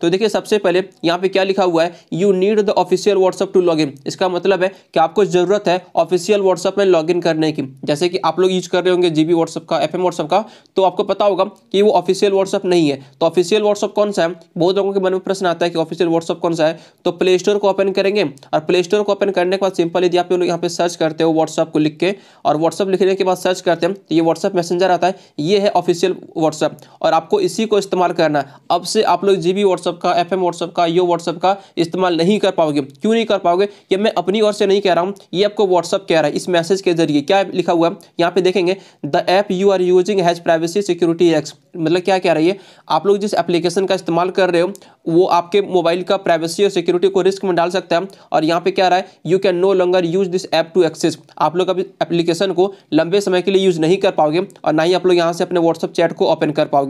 तो देखिए सबसे पहले यहाँ पे क्या लिखा हुआ है you need the official WhatsApp to log in इसका मतलब है कि आपको ज़रूरत है ऑफिशियल व्हाट्सअप में लॉग इन करने की जैसे कि आप लोग यूज कर रहे होंगे जी बी व्हाट्सअप का एफ एम व्हाट्सअप का तो आपको पता होगा कि वो ऑफिशियल व्हाट्सअप नहीं है तो ऑफिशियल व्हाट्सअप कौन सा है बहुत लोगों के मन में प्रश्न आता है कि ऑफिशियल व्हाट्सअप कौन सा है तो प्ले स्टोर को ओपन करेंगे और प्ले स्टोर को ओपन करने के बाद सिंपल यदि आप लोग यहाँ पे सर्च करते हो व्हाट्सअप को लिख के और व्हाट्सअप लिखने के बाद सर्च करते हैं तो ये व्हाट्सअप मैसेंजर आता है ये है ऑफिशियल व्हाट्सअप और आपको इसी को इस्तेमाल करना है अब से आप लोग जी बी व्हाट्सअप का एफ एम व्हाट्सअप का यो व्हाट्सअप का इस्तेमाल नहीं कर पाओगे क्यों नहीं कर पाओगे ये मैं अपनी ओर से नहीं कह रहा हूँ ये आपको व्हाट्सअप कह रहा है इस मैसेज के जरिए क्या लिखा हुआ है यहाँ पे देखेंगे the app you are using has privacy security एक्स मतलब क्या कह रही है आप लोग जिस एप्लीकेशन का इस्तेमाल कर रहे हो वो आपके मोबाइल का प्राइवेसी और सिक्योरिटी को रिस्क में डाल सकता है और यहाँ पे क्या रहा है you can no longer use this app to access आप लोग अभी एप्लीकेशन को लंबे समय के लिए यूज़ नहीं कर पाओगे और ना ही आप लोग यहाँ से अपने व्हाट्सअप चैट को ओपन कर पाओगे